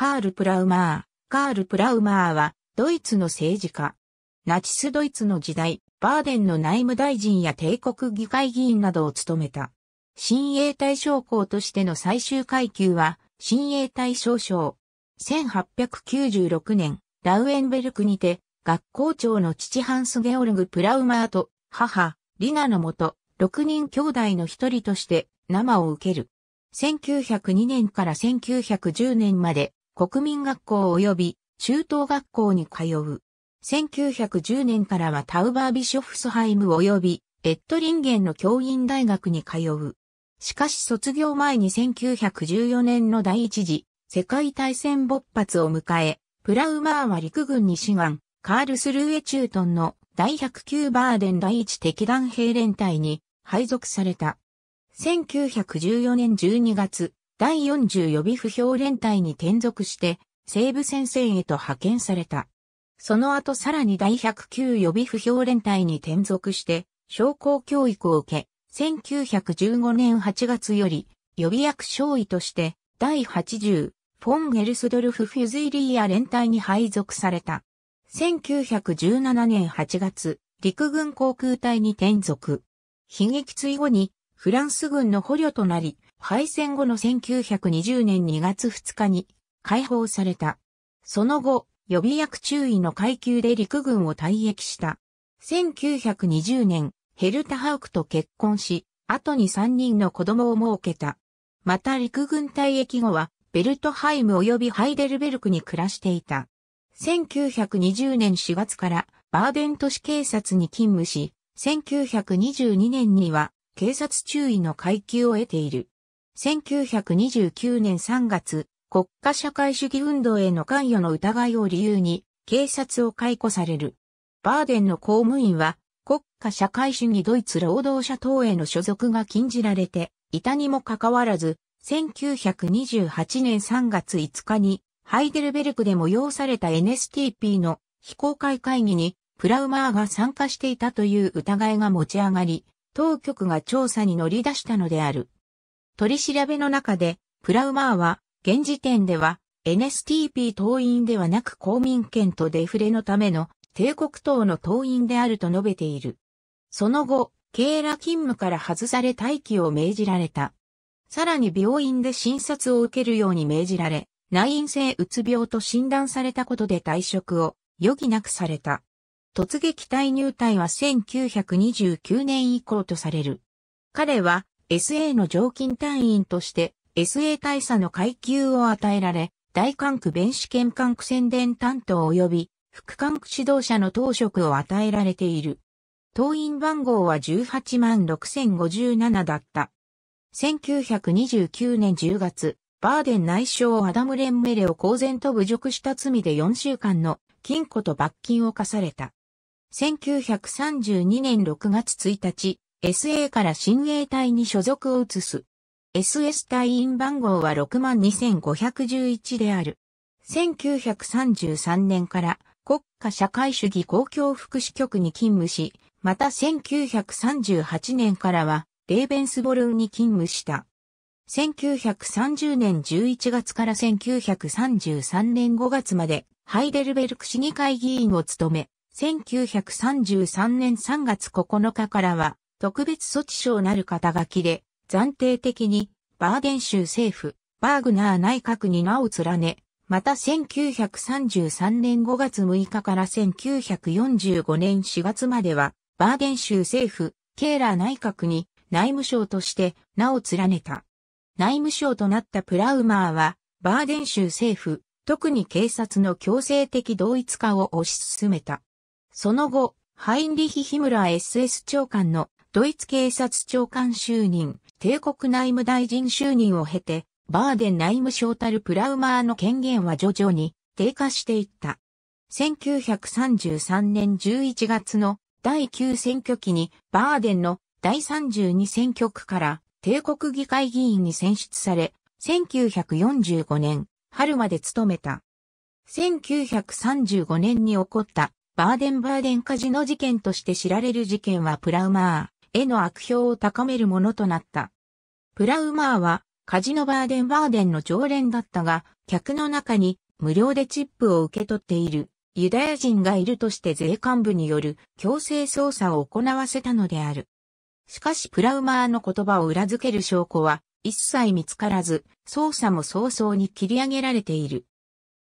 カール・プラウマー。カール・プラウマーは、ドイツの政治家。ナチスドイツの時代、バーデンの内務大臣や帝国議会議員などを務めた。親衛隊将校としての最終階級は、親衛隊少将。1896年、ラウエンベルクにて、学校長の父ハンス・ゲオルグ・プラウマーと、母、リナのもと、6人兄弟の一人として、生を受ける。1902年から1910年まで、国民学校及び中等学校に通う。1910年からはタウバービショフスハイム及びエットリンゲンの教員大学に通う。しかし卒業前に1914年の第一次世界大戦勃発を迎え、プラウマーは陸軍に志願、カールスルーエチュートンの第109バーデン第一敵団兵連隊に配属された。1914年12月、第40予備不評連隊に転属して、西部戦線へと派遣された。その後さらに第109予備不評連隊に転属して、将校教育を受け、1915年8月より予備役少尉として、第80フォン・ゲルスドルフ・フュズイリーア連隊に配属された。1917年8月、陸軍航空隊に転属。悲劇追後に、フランス軍の捕虜となり、敗戦後の1920年2月2日に解放された。その後、予備役中尉の階級で陸軍を退役した。1920年、ヘルタハウクと結婚し、後に3人の子供を設けた。また陸軍退役後は、ベルトハイム及びハイデルベルクに暮らしていた。1920年4月からバーデン都市警察に勤務し、1922年には警察中尉の階級を得ている。1929年3月、国家社会主義運動への関与の疑いを理由に、警察を解雇される。バーデンの公務員は、国家社会主義ドイツ労働者党への所属が禁じられて、いたにもかかわらず、1928年3月5日に、ハイデルベルクで催された NSTP の非公開会議に、プラウマーが参加していたという疑いが持ち上がり、当局が調査に乗り出したのである。取り調べの中で、プラウマーは、現時点では、NSTP 党員ではなく公民権とデフレのための帝国党の党員であると述べている。その後、ケーラ勤務から外され待機を命じられた。さらに病院で診察を受けるように命じられ、内因性うつ病と診断されたことで退職を余儀なくされた。突撃隊入隊は1929年以降とされる。彼は SA の常勤隊員として SA 大佐の階級を与えられ、大管区弁士兼管区宣伝担当及び副管区指導者の当職を与えられている。党員番号は18万6057だった。1929年10月、バーデン内相アダム・レンメレを公然と侮辱した罪で4週間の禁錮と罰金を課された。1932年6月1日、SA から親衛隊に所属を移す。SS 隊員番号は62,511である。1933年から国家社会主義公共福祉局に勤務し、また1938年からはレーベンスボルーに勤務した。1930年11月から1933年5月までハイデルベルク市議会議員を務め、1933年3月9日からは特別措置省なる肩書きで、暫定的に、バーデン州政府、バーグナー内閣に名を連ね、また1933年5月6日から1945年4月までは、バーデン州政府、ケーラー内閣に内務省として名を連ねた。内務省となったプラウマーは、バーデン州政府、特に警察の強制的同一化を推し進めた。その後、ハインリヒ・ヒムラー SS 長官のドイツ警察長官就任、帝国内務大臣就任を経て、バーデン内務省たるプラウマーの権限は徐々に低下していった。1933年11月の第9選挙期にバーデンの第32選挙区から帝国議会議員に選出され、1945年春まで務めた。1935年に起こったバーデンバーデンカジノ事件として知られる事件はプラウマー。への悪評を高めるものとなった。プラウマーはカジノバーデンバーデンの常連だったが、客の中に無料でチップを受け取っているユダヤ人がいるとして税関部による強制捜査を行わせたのである。しかしプラウマーの言葉を裏付ける証拠は一切見つからず、捜査も早々に切り上げられている。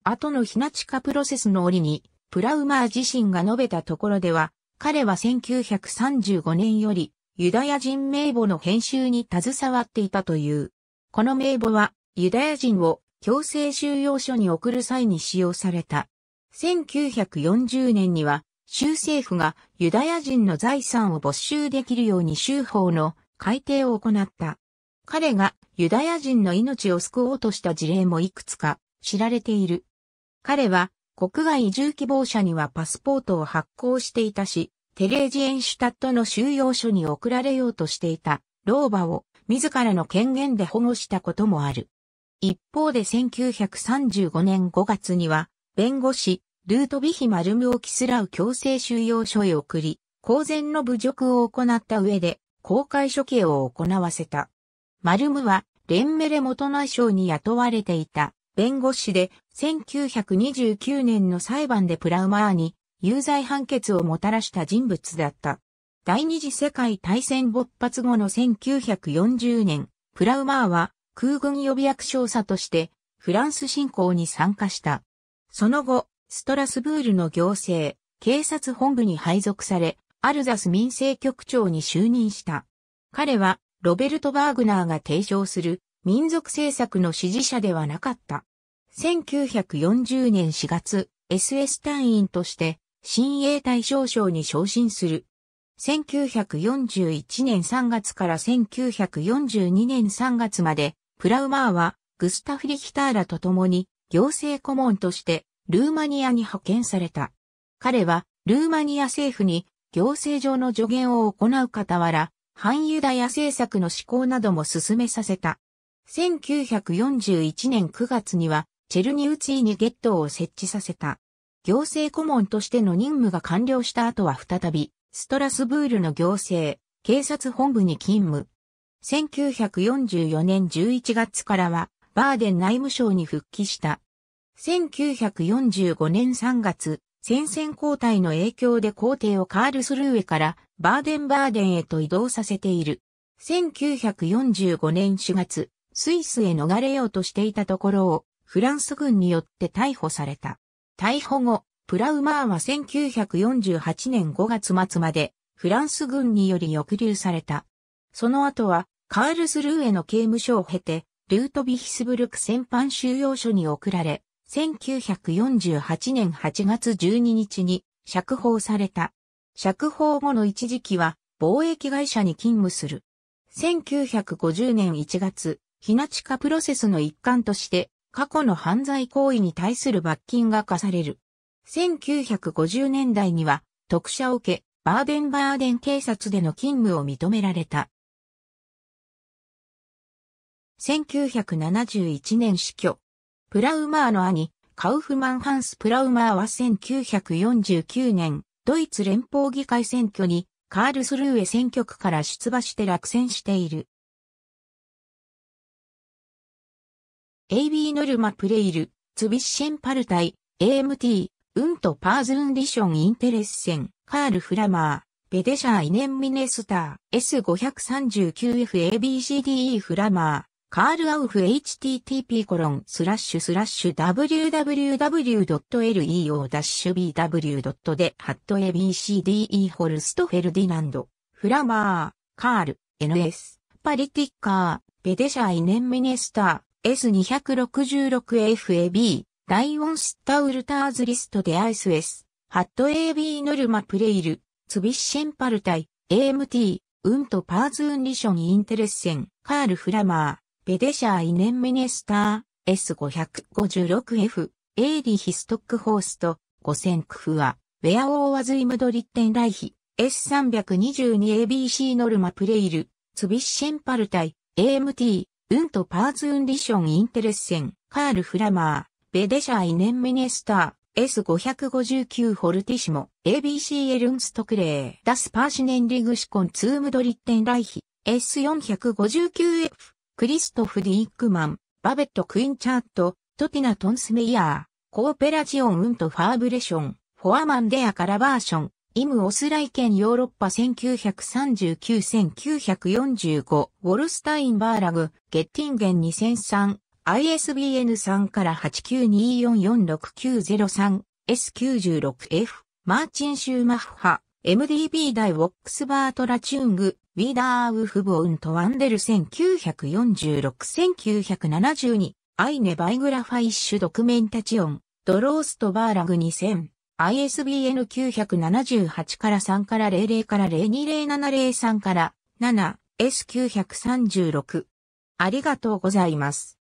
後のひな地下プロセスの折に、プラウマー自身が述べたところでは、彼は1935年よりユダヤ人名簿の編集に携わっていたという。この名簿はユダヤ人を強制収容所に送る際に使用された。1940年には州政府がユダヤ人の財産を没収できるように州法の改定を行った。彼がユダヤ人の命を救おうとした事例もいくつか知られている。彼は国外移住希望者にはパスポートを発行していたし、テレージエンシュタットの収容所に送られようとしていた老婆を自らの権限で保護したこともある。一方で1935年5月には、弁護士、ルートビヒ・マルムをキスラウ強制収容所へ送り、公然の侮辱を行った上で、公開処刑を行わせた。マルムは、レンメレ元内省に雇われていた弁護士で1929年の裁判でプラウマーに有罪判決をもたらした人物だった。第二次世界大戦勃発後の1940年、プラウマーは空軍予備役少佐としてフランス侵攻に参加した。その後、ストラスブールの行政、警察本部に配属され、アルザス民政局長に就任した。彼は、ロベルト・バーグナーが提唱する民族政策の支持者ではなかった。1940年4月、SS 隊員として、新鋭大将賞に昇進する。1941年3月から1942年3月まで、プラウマーは、グスタフ・リヒターラと共に、行政顧問として、ルーマニアに派遣された。彼は、ルーマニア政府に、行政上の助言を行う傍ら、反ユダヤ政策の施行なども進めさせた。1941年9月には、チェルニウツィにゲットを設置させた。行政顧問としての任務が完了した後は再び、ストラスブールの行政、警察本部に勤務。1944年11月からは、バーデン内務省に復帰した。1945年3月、戦線交代の影響で皇帝をカールスルーエからバーデンバーデンへと移動させている。1945年4月、スイスへ逃れようとしていたところをフランス軍によって逮捕された。逮捕後、プラウマーは1948年5月末までフランス軍により抑留された。その後はカールスルーへの刑務所を経て、ルートビヒスブルク戦犯収容所に送られ、1948年8月12日に釈放された。釈放後の一時期は貿易会社に勤務する。1950年1月、日な地下プロセスの一環として過去の犯罪行為に対する罰金が課される。1950年代には特赦を受け、バーデンバーデン警察での勤務を認められた。1971年死去。プラウマーの兄、カウフマン・ハンス・プラウマーは1949年、ドイツ連邦議会選挙にカールスルーへ選挙区から出馬して落選している。AB ノルマプレイル、ツビッシェンパルタイ、AMT、ウントパーズンディションインテレッセン、カールフラマー、ペデシャーイネンミネスター、S539FABCDE フラマー、カールアウフ http コロンスラッシュスラッシュ www.leo-bw. でハット abcde ホルストフェルディナンド、フラマー、カール、NS、パリティッカー、ペデシャイネンミネスター、S266FAB、ライオンスッタウルターズリストでアイス S、ハット AB ノルマプレイル、ツビッシェンパルタイ、AMT、ウントパーズンリションインテレッセン、カールフラマー、ペデシャーイネンメネスター、S556F、エーリヒストックホースト、5000クフア、ウェアオーワズイムドリッテンライヒ、S322ABC ノルマプレイル、ツビッシェンパルタイ、AMT、ウントパーツウンディションインテレッセン、カール・フラマー、ベデシャイネンミネスター、S559 ホルティシモ、ABC エルンストクレー、ダスパーシネンリグシコンツームドリッテンライヒ、S459F、クリストフ・ディークマン、バベット・クインチャート、トティナ・トンスメイヤー、コーペラジオン・ウント・ファーブレション、フォアマンデア・カラバーション、イム・オスライケンヨーロッパ1939-1945、ウォルスタイン・バーラグ、ゲッティンゲン2003、ISBN 3から892446903、S96F、マーチン・シューマッハ、MDB 大ウォックスバート・ラチュング、ウィダー・ウフボウント・ワンデル1946-1972、アイネ・バイグラファイッシュ・ドクメンタチオン、ドロースト・バーラグ2000。ISBN 978から3から00から020703から 7S936。ありがとうございます。